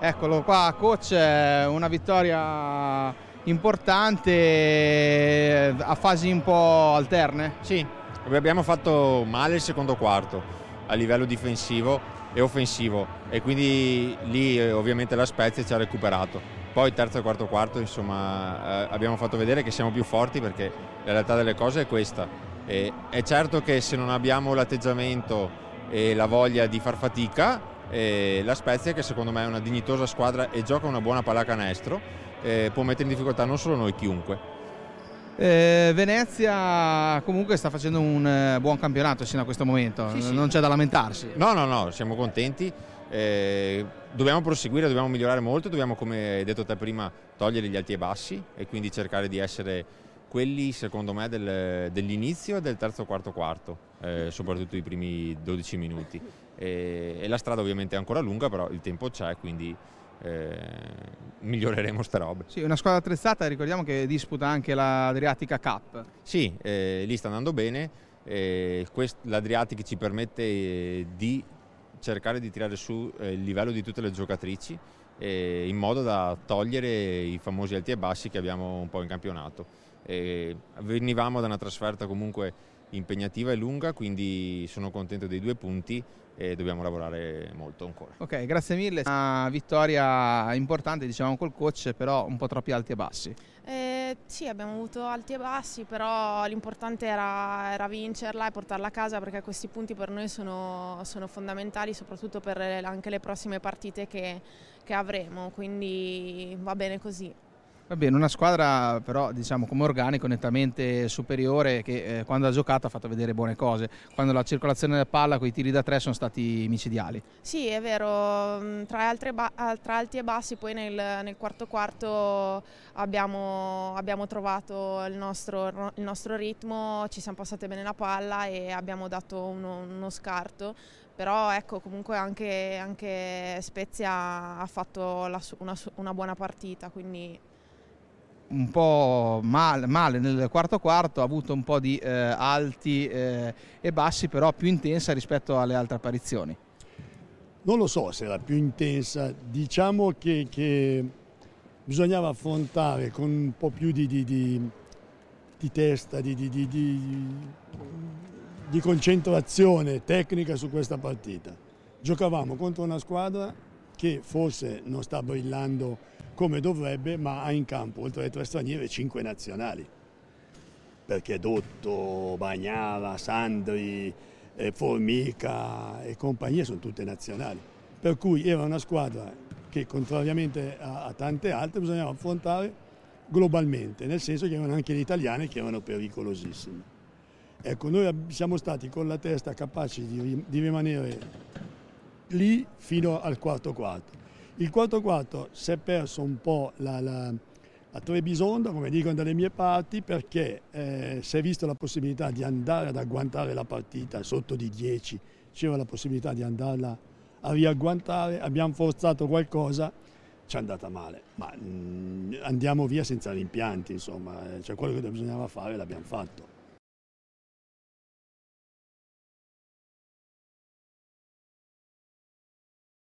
Eccolo qua, coach, eh, una vittoria importante eh, a fasi un po' alterne. Sì, abbiamo fatto male il secondo quarto a livello difensivo e offensivo e quindi lì eh, ovviamente la Spezia ci ha recuperato. Poi terzo e quarto quarto insomma abbiamo fatto vedere che siamo più forti perché la realtà delle cose è questa. E è certo che se non abbiamo l'atteggiamento e la voglia di far fatica e la Spezia che secondo me è una dignitosa squadra e gioca una buona pallacanestro eh, può mettere in difficoltà non solo noi, chiunque. Eh, Venezia comunque sta facendo un eh, buon campionato fino a questo momento, sì, sì. non c'è da lamentarsi. No, no, no, siamo contenti. Eh, dobbiamo proseguire, dobbiamo migliorare molto, dobbiamo, come hai detto te prima, togliere gli alti e bassi e quindi cercare di essere quelli, secondo me, del, dell'inizio e del terzo, quarto, quarto, eh, soprattutto i primi 12 minuti e, e la strada ovviamente è ancora lunga, però il tempo c'è, quindi eh, miglioreremo sta roba. Sì, una squadra attrezzata, ricordiamo che disputa anche l'Adriatica Cup. Sì, eh, lì sta andando bene, eh, quest- ci permette eh, di cercare di tirare su eh, il livello di tutte le giocatrici in modo da togliere i famosi alti e bassi che abbiamo un po' in campionato. venivamo da una trasferta comunque impegnativa e lunga, quindi sono contento dei due punti e dobbiamo lavorare molto ancora. Ok, grazie mille. Una vittoria importante, diciamo, col coach, però un po' troppi alti e bassi. Eh, sì, abbiamo avuto alti e bassi, però l'importante era, era, vincerla e portarla a casa perché questi punti per noi sono, sono fondamentali, soprattutto per anche le prossime partite che, che avremo, quindi va bene così. Va bene, una squadra però diciamo come organico nettamente superiore che eh, quando ha giocato ha fatto vedere buone cose, quando la circolazione della palla con i tiri da tre sono stati micidiali. Sì è vero, mm, tra, ah, tra alti e bassi poi nel, nel quarto quarto abbiamo, abbiamo trovato il nostro, il nostro, ritmo, ci siamo passate bene la palla e abbiamo dato uno, uno scarto però ecco comunque anche, anche Spezia ha fatto la, una, una buona partita quindi un po' male, male, nel quarto quarto, ha avuto un po' di eh, alti eh, e bassi, però più intensa rispetto alle altre apparizioni. Non lo so se era più intensa, diciamo che, che bisognava affrontare con un po' più di, di, di, di testa, di concentrazione tecnica su questa partita. Giocavamo contro una squadra che forse non sta brillando come dovrebbe, ma ha in campo oltre ai tre stranieri cinque nazionali, perché Dotto, Bagnara, Sandri, eh, Formica e compagnie sono tutte nazionali. Per cui era una squadra che contrariamente a, a tante altre bisognava affrontare globalmente, nel senso che erano anche gli italiani che erano pericolosissimi. Ecco, noi siamo stati con la testa capaci di, di rimanere lì fino al quarto quarto il 4-4 si è perso un po' la, la, la Trebisonda, come dicono dalle mie parti, perché eh, si è vista la possibilità di andare ad agguantare la partita sotto di 10, c'era la possibilità di andarla a riagguantare, abbiamo forzato qualcosa, ci è andata male, ma mh, mm, andiamo via senza rimpianti, insomma, eh, cioè quello che bisognava fare l'abbiamo fatto.